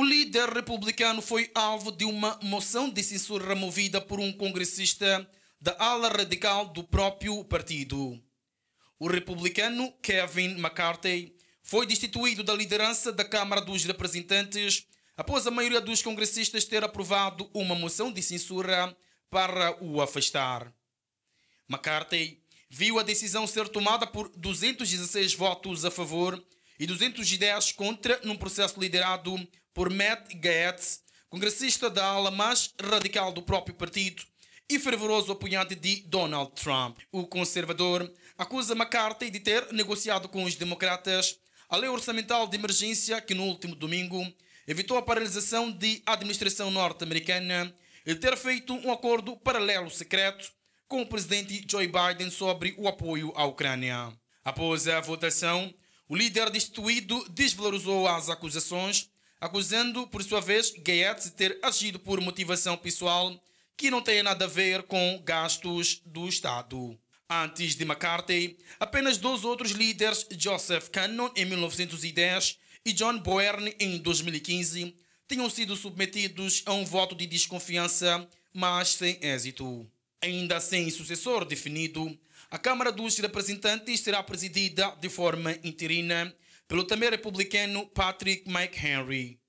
O líder republicano foi alvo de uma moção de censura movida por um congressista da ala radical do próprio partido. O republicano Kevin McCarthy foi destituído da liderança da Câmara dos Representantes após a maioria dos congressistas ter aprovado uma moção de censura para o afastar. McCarthy viu a decisão ser tomada por 216 votos a favor e 210 contra num processo liderado por Matt Gaetz, congressista da ala mais radical do próprio partido e fervoroso apoiante de Donald Trump. O conservador acusa McCarthy de ter negociado com os democratas a lei orçamental de emergência que no último domingo evitou a paralisação de administração norte-americana e ter feito um acordo paralelo secreto com o presidente Joe Biden sobre o apoio à Ucrânia. Após a votação, o líder destituído desvalorizou as acusações acusando, por sua vez, Guedes de ter agido por motivação pessoal que não tem nada a ver com gastos do Estado. Antes de McCarthy, apenas dois outros líderes, Joseph Cannon em 1910 e John Boerne em 2015, tinham sido submetidos a um voto de desconfiança, mas sem êxito. Ainda sem sucessor definido, a Câmara dos Representantes será presidida de forma interina pelo também republicano Patrick Mike Henry.